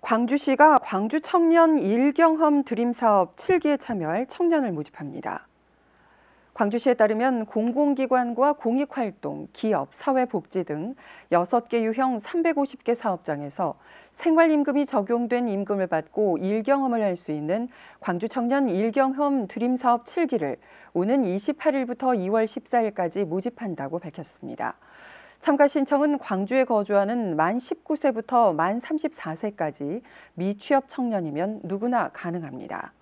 광주시가 광주 청년 일경험 드림 사업 7기에 참여할 청년을 모집합니다. 광주시에 따르면 공공기관과 공익활동, 기업, 사회복지 등 6개 유형 350개 사업장에서 생활임금이 적용된 임금을 받고 일경험을 할 수 있는 광주 청년 일경험 드림사업 7기를 오는 28일부터 2월 14일까지 모집한다고 밝혔습니다. 참가 신청은 광주에 거주하는 만 19세부터 만 34세까지 미취업 청년이면 누구나 가능합니다.